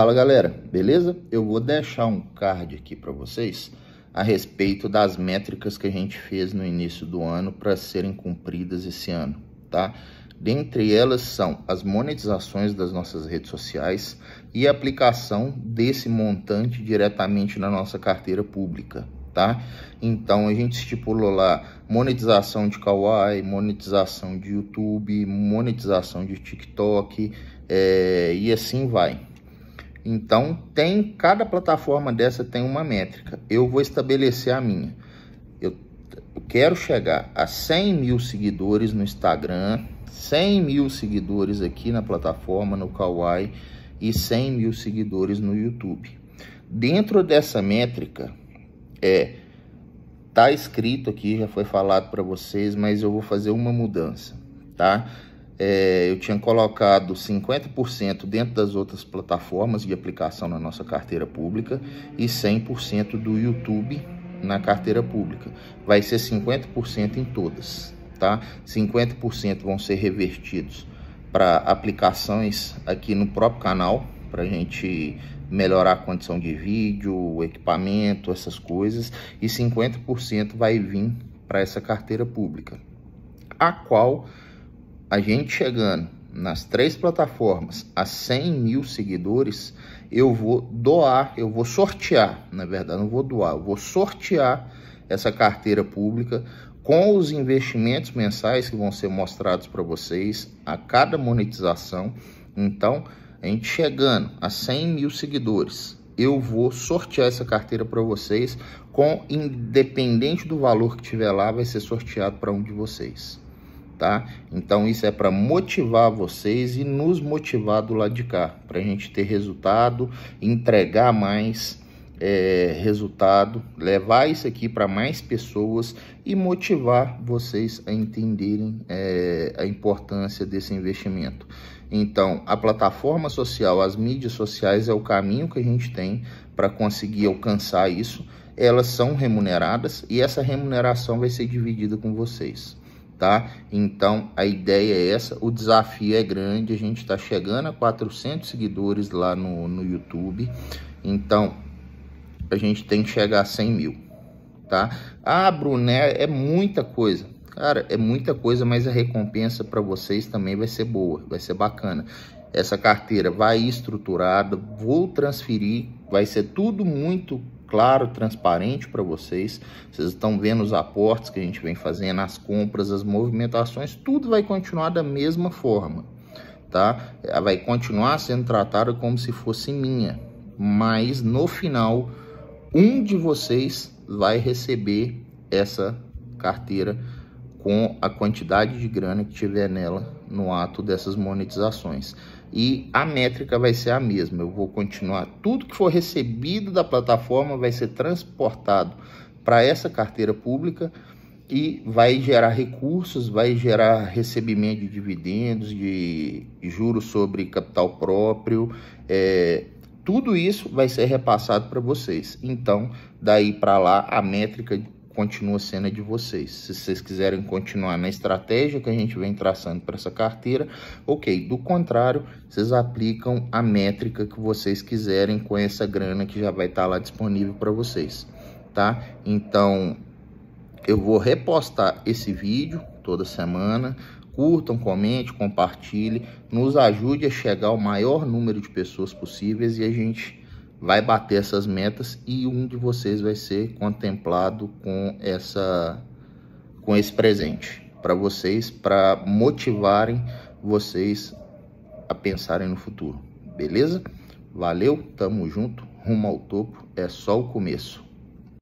Fala galera, beleza? Eu vou deixar um card aqui para vocês a respeito das métricas que a gente fez no início do ano para serem cumpridas esse ano, tá? Dentre elas são as monetizações das nossas redes sociais e a aplicação desse montante diretamente na nossa carteira pública, tá? Então a gente estipulou lá monetização de Kawaii, monetização de YouTube, monetização de TikTok é, e assim vai, então, tem cada plataforma dessa tem uma métrica. Eu vou estabelecer a minha. Eu, eu quero chegar a 100 mil seguidores no Instagram, 100 mil seguidores aqui na plataforma, no Kawaii, e 100 mil seguidores no YouTube. Dentro dessa métrica, é tá escrito aqui, já foi falado para vocês, mas eu vou fazer uma mudança, tá? é, eu tinha colocado 50% dentro das outras plataformas de aplicação na nossa carteira pública e 100% do YouTube na carteira pública. Vai ser 50% em todas, tá? 50% vão ser revertidos para aplicações aqui no próprio canal, para a gente melhorar a condição de vídeo, equipamento, essas coisas, e 50% vai vir para essa carteira pública, a qual a gente chegando nas três plataformas a 100 mil seguidores, eu vou doar, eu vou sortear, na verdade não vou doar, eu vou sortear essa carteira pública com os investimentos mensais que vão ser mostrados para vocês a cada monetização. Então, a gente chegando a 100 mil seguidores, eu vou sortear essa carteira para vocês com, independente do valor que tiver lá, vai ser sorteado para um de vocês tá? Então isso é para motivar vocês e nos motivar do lado de cá, para a gente ter resultado, entregar mais é, resultado, levar isso aqui para mais pessoas e motivar vocês a entenderem é, a importância desse investimento. Então, a plataforma social, as mídias sociais é o caminho que a gente tem para conseguir alcançar isso. Elas são remuneradas e essa remuneração vai ser dividida com vocês tá? Então a ideia é essa, o desafio é grande, a gente está chegando a 400 seguidores lá no, no YouTube, então a gente tem que chegar a 100 mil, tá? Ah, Bruné, é muita coisa. Cara, é muita coisa, mas a recompensa para vocês também vai ser boa, vai ser bacana. Essa carteira vai estruturada, vou transferir, vai ser tudo muito claro, transparente para vocês. Vocês estão vendo os aportes que a gente vem fazendo, as compras, as movimentações, tudo vai continuar da mesma forma, tá? Vai continuar sendo tratado como se fosse minha, mas no final um de vocês vai receber essa carteira com a quantidade de grana que tiver nela no ato dessas monetizações e a métrica vai ser a mesma. Eu vou continuar tudo que for recebido da plataforma vai ser transportado para essa carteira pública e vai gerar recursos, vai gerar recebimento de dividendos, de juros sobre capital próprio, é, tudo isso vai ser repassado para vocês. Então, daí para lá, a métrica continua sendo a de vocês. Se vocês quiserem continuar na estratégia que a gente vem traçando para essa carteira, ok. Do contrário, vocês aplicam a métrica que vocês quiserem com essa grana que já vai estar tá lá disponível para vocês, tá? Então, eu vou repostar esse vídeo toda semana, curtam, comente, compartilhe, nos ajude a chegar ao maior número de pessoas possíveis e a gente vai bater essas metas e um de vocês vai ser contemplado com essa com esse presente para vocês, para motivarem vocês a pensarem no futuro. Beleza? Valeu, tamo junto, rumo ao topo, é só o começo.